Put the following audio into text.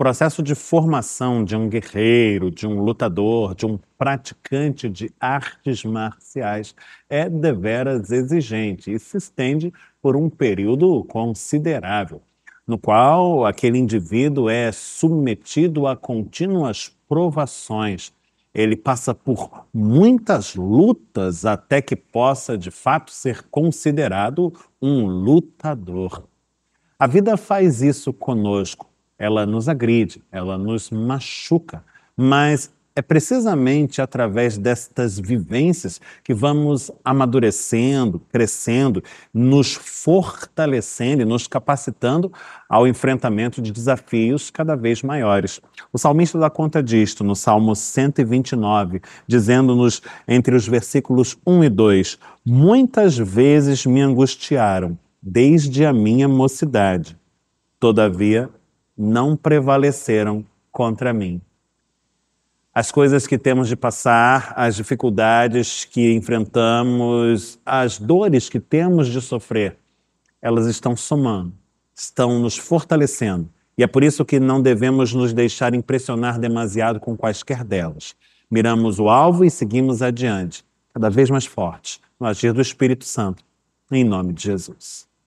processo de formação de um guerreiro, de um lutador, de um praticante de artes marciais é deveras exigente e se estende por um período considerável, no qual aquele indivíduo é submetido a contínuas provações. Ele passa por muitas lutas até que possa de fato ser considerado um lutador. A vida faz isso conosco ela nos agride, ela nos machuca, mas é precisamente através destas vivências que vamos amadurecendo, crescendo, nos fortalecendo e nos capacitando ao enfrentamento de desafios cada vez maiores. O salmista dá conta disto no Salmo 129, dizendo-nos entre os versículos 1 e 2: Muitas vezes me angustiaram desde a minha mocidade. Todavia, não prevaleceram contra mim. As coisas que temos de passar, as dificuldades que enfrentamos, as dores que temos de sofrer, elas estão somando, estão nos fortalecendo. E é por isso que não devemos nos deixar impressionar demasiado com quaisquer delas. Miramos o alvo e seguimos adiante, cada vez mais fortes, no agir do Espírito Santo, em nome de Jesus.